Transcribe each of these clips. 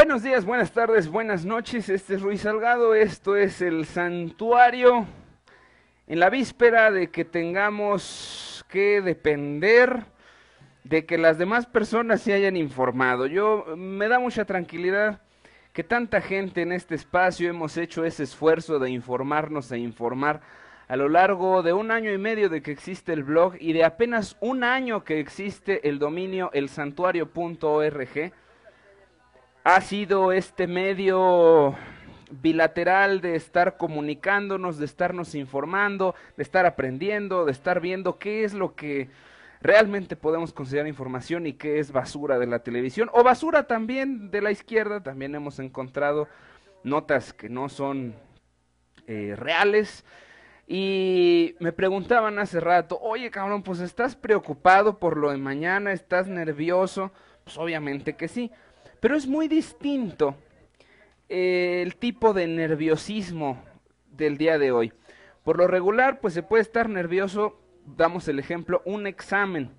Buenos días, buenas tardes, buenas noches. Este es Ruiz Salgado. Esto es el santuario. En la víspera de que tengamos que depender de que las demás personas se hayan informado. Yo me da mucha tranquilidad que tanta gente en este espacio hemos hecho ese esfuerzo de informarnos e informar a lo largo de un año y medio de que existe el blog y de apenas un año que existe el dominio elsantuario.org ha sido este medio bilateral de estar comunicándonos, de estarnos informando, de estar aprendiendo, de estar viendo qué es lo que realmente podemos considerar información y qué es basura de la televisión o basura también de la izquierda. También hemos encontrado notas que no son eh, reales. Y me preguntaban hace rato, oye cabrón, pues estás preocupado por lo de mañana, estás nervioso. Pues obviamente que sí. Pero es muy distinto eh, el tipo de nerviosismo del día de hoy. Por lo regular, pues se puede estar nervioso, damos el ejemplo, un examen.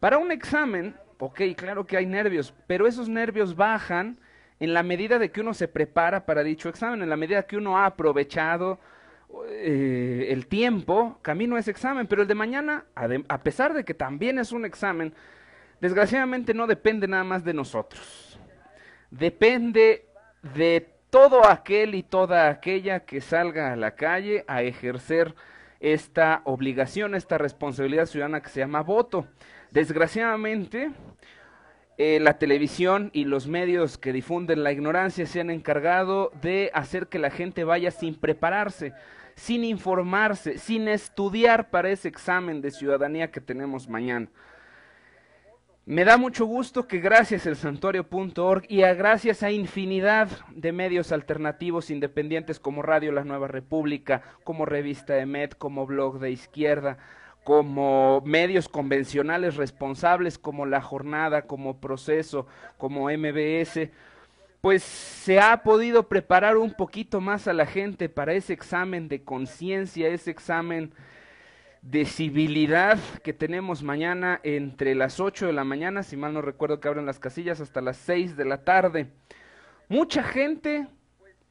Para un examen, ok, claro que hay nervios, pero esos nervios bajan en la medida de que uno se prepara para dicho examen, en la medida que uno ha aprovechado eh, el tiempo camino a ese examen, pero el de mañana, a pesar de que también es un examen, desgraciadamente no depende nada más de nosotros depende de todo aquel y toda aquella que salga a la calle a ejercer esta obligación, esta responsabilidad ciudadana que se llama voto. Desgraciadamente, eh, la televisión y los medios que difunden la ignorancia se han encargado de hacer que la gente vaya sin prepararse, sin informarse, sin estudiar para ese examen de ciudadanía que tenemos mañana. Me da mucho gusto que gracias al santuario.org y a gracias a infinidad de medios alternativos independientes como Radio La Nueva República, como Revista EMET, como Blog de Izquierda, como medios convencionales responsables como La Jornada, como Proceso, como MBS, pues se ha podido preparar un poquito más a la gente para ese examen de conciencia, ese examen de civilidad que tenemos mañana entre las 8 de la mañana, si mal no recuerdo que abren las casillas, hasta las 6 de la tarde. Mucha gente,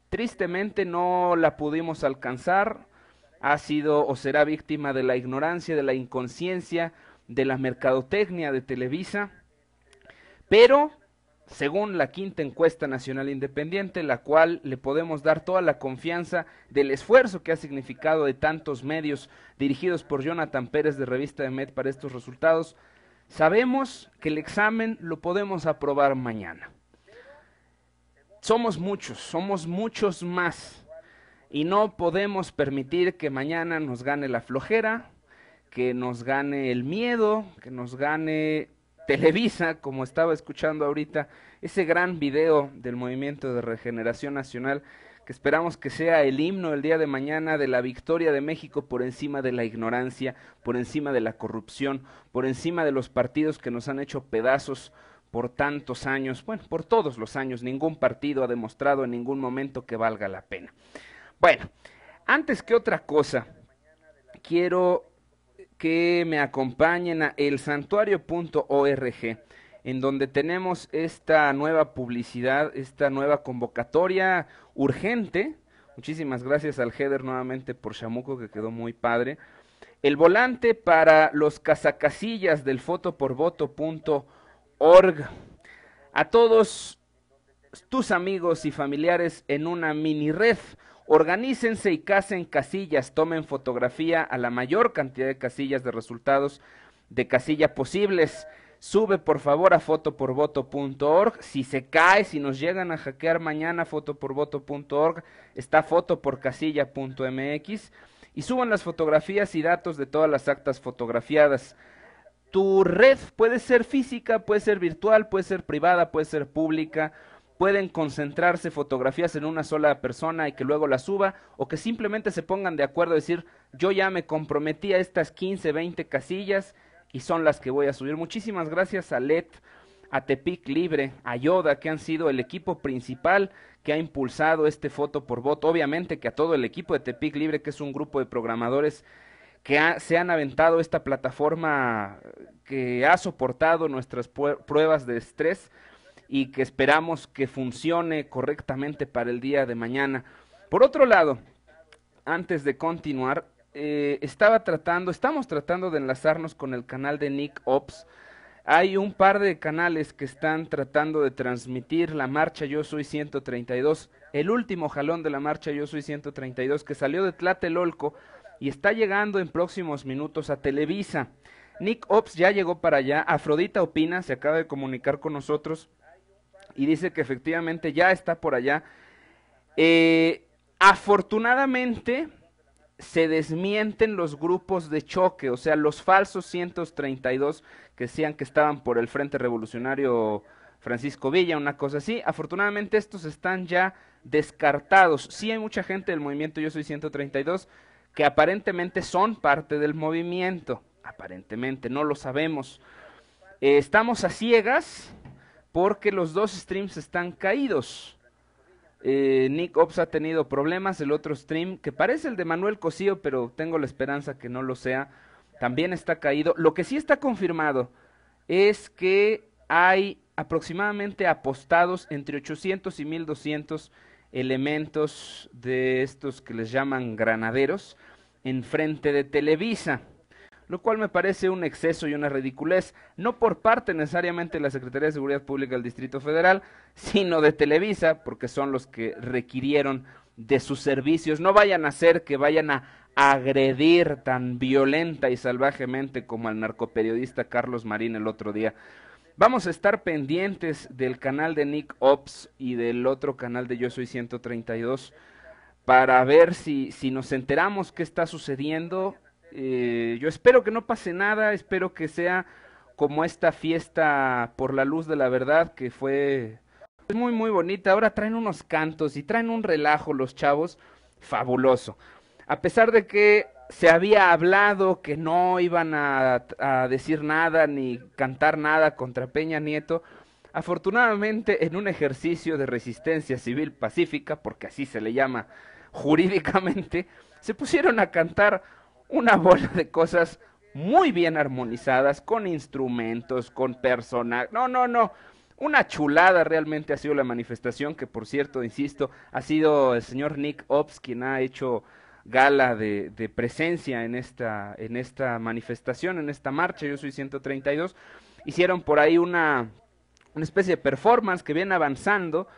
tristemente, no la pudimos alcanzar, ha sido o será víctima de la ignorancia, de la inconsciencia, de la mercadotecnia de Televisa, pero según la quinta encuesta nacional independiente, la cual le podemos dar toda la confianza del esfuerzo que ha significado de tantos medios dirigidos por Jonathan Pérez de Revista de Med para estos resultados, sabemos que el examen lo podemos aprobar mañana. Somos muchos, somos muchos más y no podemos permitir que mañana nos gane la flojera, que nos gane el miedo, que nos gane Televisa, como estaba escuchando ahorita, ese gran video del Movimiento de Regeneración Nacional que esperamos que sea el himno el día de mañana de la victoria de México por encima de la ignorancia, por encima de la corrupción, por encima de los partidos que nos han hecho pedazos por tantos años, bueno, por todos los años, ningún partido ha demostrado en ningún momento que valga la pena. Bueno, antes que otra cosa, quiero que me acompañen a elsantuario.org, en donde tenemos esta nueva publicidad, esta nueva convocatoria urgente. Muchísimas gracias al header nuevamente por Chamuco, que quedó muy padre. El volante para los casacasillas del fotoporvoto.org. A todos tus amigos y familiares en una mini red Organícense y casen casillas, tomen fotografía a la mayor cantidad de casillas de resultados de casilla posibles. Sube por favor a fotoporvoto.org. Si se cae, si nos llegan a hackear mañana fotoporvoto.org, está fotoporcasilla.mx y suban las fotografías y datos de todas las actas fotografiadas. Tu red puede ser física, puede ser virtual, puede ser privada, puede ser pública pueden concentrarse fotografías en una sola persona y que luego la suba, o que simplemente se pongan de acuerdo a decir, yo ya me comprometí a estas 15, 20 casillas y son las que voy a subir. Muchísimas gracias a LED, a Tepic Libre, a Yoda, que han sido el equipo principal que ha impulsado este foto por voto. Obviamente que a todo el equipo de Tepic Libre, que es un grupo de programadores que se han aventado esta plataforma que ha soportado nuestras pruebas de estrés y que esperamos que funcione correctamente para el día de mañana. Por otro lado, antes de continuar, eh, estaba tratando, estamos tratando de enlazarnos con el canal de Nick Ops. Hay un par de canales que están tratando de transmitir la marcha Yo Soy 132, el último jalón de la marcha Yo Soy 132 que salió de Tlatelolco y está llegando en próximos minutos a Televisa. Nick Ops ya llegó para allá, Afrodita Opina se acaba de comunicar con nosotros, y dice que efectivamente ya está por allá. Eh, afortunadamente se desmienten los grupos de choque, o sea, los falsos 132 que decían que estaban por el Frente Revolucionario Francisco Villa, una cosa así. Afortunadamente estos están ya descartados. Sí hay mucha gente del movimiento Yo Soy 132 que aparentemente son parte del movimiento, aparentemente, no lo sabemos. Eh, estamos a ciegas porque los dos streams están caídos. Eh, Nick Ops ha tenido problemas, el otro stream, que parece el de Manuel Cosío, pero tengo la esperanza que no lo sea, también está caído. Lo que sí está confirmado es que hay aproximadamente apostados entre 800 y 1200 elementos de estos que les llaman granaderos en frente de Televisa lo cual me parece un exceso y una ridiculez, no por parte necesariamente de la Secretaría de Seguridad Pública del Distrito Federal, sino de Televisa, porque son los que requirieron de sus servicios. No vayan a hacer que vayan a agredir tan violenta y salvajemente como al narcoperiodista Carlos Marín el otro día. Vamos a estar pendientes del canal de Nick Ops y del otro canal de Yo Soy 132 para ver si, si nos enteramos qué está sucediendo eh, yo espero que no pase nada, espero que sea como esta fiesta por la luz de la verdad que fue muy muy bonita. Ahora traen unos cantos y traen un relajo los chavos fabuloso. A pesar de que se había hablado que no iban a decir nada ni cantar nada contra Peña Nieto, afortunadamente en un ejercicio de resistencia civil pacífica, porque así se le llama jurídicamente, se pusieron a cantar una bola de cosas muy bien armonizadas, con instrumentos, con personajes. No, no, no. Una chulada realmente ha sido la manifestación, que por cierto, insisto, ha sido el señor Nick Ops quien ha hecho gala de, de, presencia en esta, en esta manifestación, en esta marcha, yo soy 132, hicieron por ahí una, una especie de performance que viene avanzando,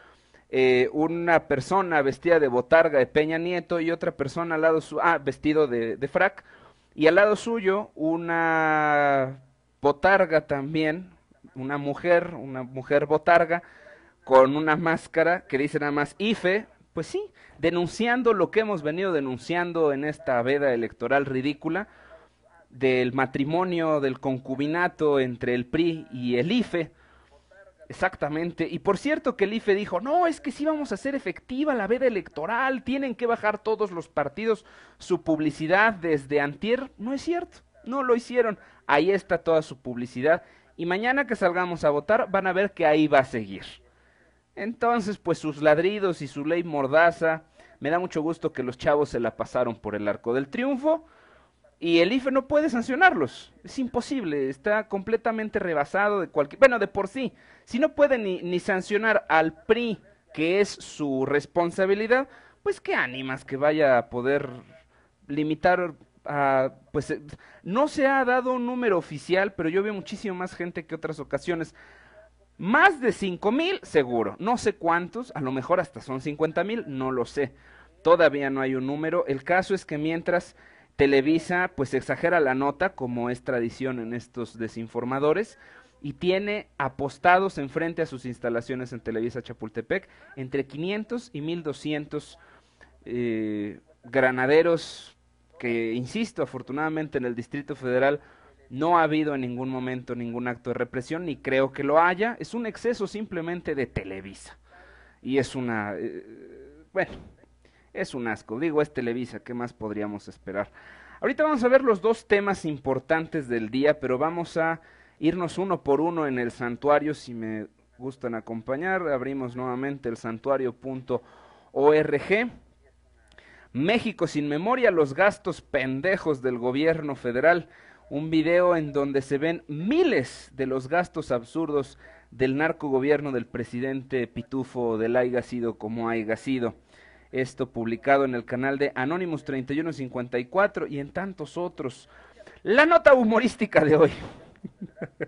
eh, una persona vestida de botarga de Peña Nieto y otra persona al lado su ah, vestido de, de frac, y al lado suyo una botarga también, una mujer, una mujer botarga, con una máscara que dice nada más IFE, pues sí, denunciando lo que hemos venido denunciando en esta veda electoral ridícula del matrimonio, del concubinato entre el PRI y el IFE. Exactamente. Y por cierto que el IFE dijo, no, es que sí vamos a hacer efectiva la veda electoral, tienen que bajar todos los partidos su publicidad desde antier. No es cierto, no lo hicieron. Ahí está toda su publicidad. Y mañana que salgamos a votar van a ver que ahí va a seguir. Entonces, pues sus ladridos y su ley mordaza. Me da mucho gusto que los chavos se la pasaron por el arco del triunfo. Y el IFE no puede sancionarlos. Es imposible. Está completamente rebasado de cualquier. Bueno, de por sí. Si no puede ni, sancionar al PRI, que es su responsabilidad, pues qué ánimas que vaya a poder limitar a, pues eh, no se ha dado un número oficial, pero yo veo muchísimo más gente que otras ocasiones. Más de cinco mil, seguro. No sé cuántos, a lo mejor hasta son cincuenta mil, no lo sé. Todavía no hay un número. El caso es que mientras Televisa pues exagera la nota, como es tradición en estos desinformadores, y tiene apostados en frente a sus instalaciones en Televisa Chapultepec entre 500 y 1200 eh, granaderos que, insisto, afortunadamente en el Distrito Federal no ha habido en ningún momento ningún acto de represión, ni creo que lo haya. Es un exceso simplemente de Televisa. Y es una... Eh, bueno, es un asco. Digo, es Televisa, ¿qué más podríamos esperar? Ahorita vamos a ver los dos temas importantes del día, pero vamos a irnos uno por uno en el santuario. Si me gustan acompañar, abrimos nuevamente el santuario.org. México sin memoria, los gastos pendejos del gobierno federal. Un video en donde se ven miles de los gastos absurdos del narcogobierno del presidente Pitufo del haiga sido como haiga sido esto publicado en el canal de Anonymous 3154 y en tantos otros. La nota humorística de hoy.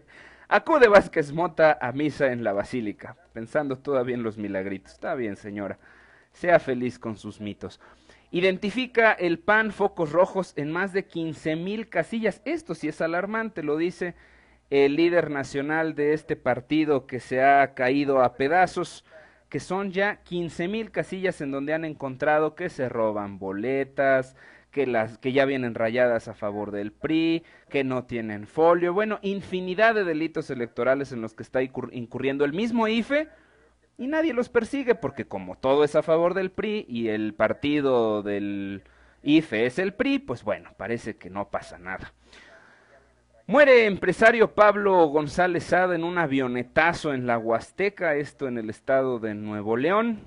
Acude Vázquez Mota a misa en la basílica, pensando todavía en los milagritos. Está bien, señora. Sea feliz con sus mitos. Identifica el PAN focos rojos en más de 15 mil casillas. Esto sí es alarmante, lo dice el líder nacional de este partido que se ha caído a pedazos que son ya mil casillas en donde han encontrado que se roban boletas, que las que ya vienen rayadas a favor del PRI, que no tienen folio, bueno, infinidad de delitos electorales en los que está incurriendo el mismo IFE y nadie los persigue porque como todo es a favor del PRI y el partido del IFE es el PRI, pues bueno, parece que no pasa nada. Muere empresario Pablo González Sada en un avionetazo en la Huasteca, esto en el estado de Nuevo León.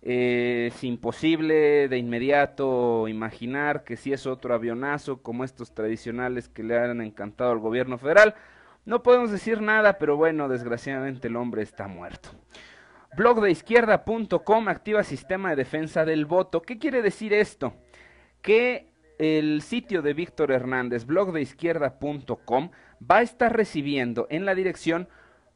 Eh, es imposible de inmediato imaginar que si es otro avionazo como estos tradicionales que le han encantado al gobierno federal, no podemos decir nada, pero bueno, desgraciadamente el hombre está muerto. Blog de izquierda.com activa sistema de defensa del voto. ¿Qué quiere decir esto? Que el sitio de Víctor Hernández, blogdeizquierda.com, va a estar recibiendo en la dirección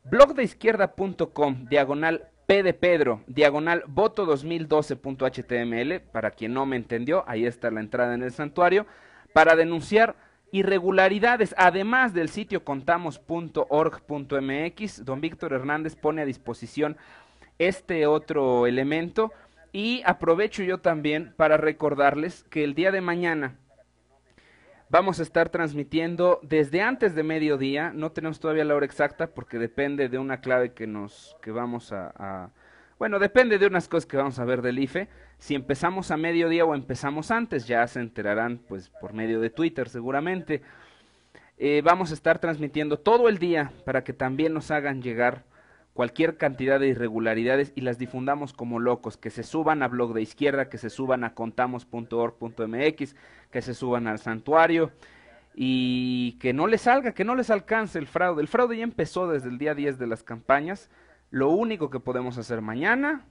blogdeizquierda.com, diagonal P de Pedro, diagonal voto 2012.html, para quien no me entendió, ahí está la entrada en el santuario, para denunciar irregularidades, además del sitio contamos.org.mx, don Víctor Hernández pone a disposición este otro elemento y aprovecho yo también para recordarles que el día de mañana vamos a estar transmitiendo desde antes de mediodía. No tenemos todavía la hora exacta porque depende de una clave que nos que vamos a, bueno, depende de unas cosas que vamos a ver del IFE. Si empezamos a mediodía o empezamos antes, ya se enterarán pues por medio de Twitter seguramente. Eh, vamos a estar transmitiendo todo el día para que también nos hagan llegar cualquier cantidad de irregularidades y las difundamos como locos, que se suban a blog de izquierda, que se suban a contamos.org.mx, que se suban al santuario y que no les salga, que no les alcance el fraude. El fraude ya empezó desde el día 10 de las campañas. Lo único que podemos hacer mañana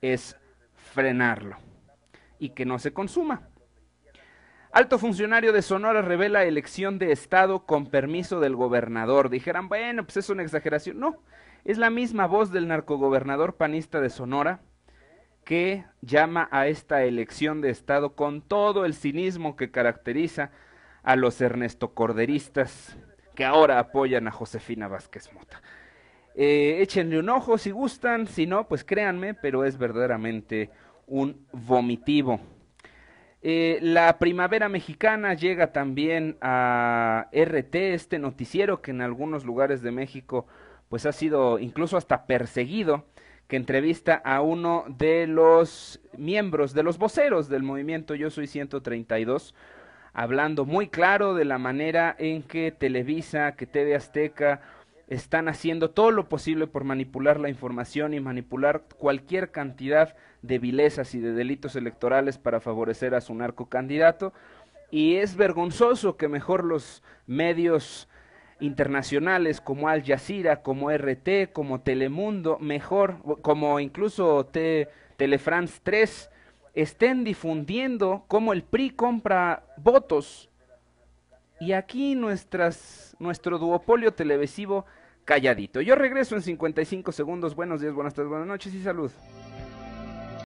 es frenarlo y que no se consuma. Alto funcionario de Sonora revela elección de Estado con permiso del gobernador. Dijeran, bueno, pues es una exageración. No, es la misma voz del narcogobernador panista de Sonora que llama a esta elección de Estado con todo el cinismo que caracteriza a los Ernesto Corderistas que ahora apoyan a Josefina Vázquez Mota. Eh, échenle un ojo si gustan, si no, pues créanme, pero es verdaderamente un vomitivo. Eh, la primavera mexicana llega también a RT, este noticiero que en algunos lugares de México pues ha sido incluso hasta perseguido, que entrevista a uno de los miembros, de los voceros del movimiento Yo Soy 132, hablando muy claro de la manera en que Televisa, que TV Azteca, están haciendo todo lo posible por manipular la información y manipular cualquier cantidad de vilezas y de delitos electorales para favorecer a su narco candidato Y es vergonzoso que mejor los medios internacionales como Al Jazeera, como RT, como Telemundo, mejor, como incluso Telefrance 3, estén difundiendo cómo el PRI compra votos. Y aquí nuestras, nuestro duopolio televisivo calladito. Yo regreso en 55 segundos. Buenos días, buenas tardes, buenas noches y salud.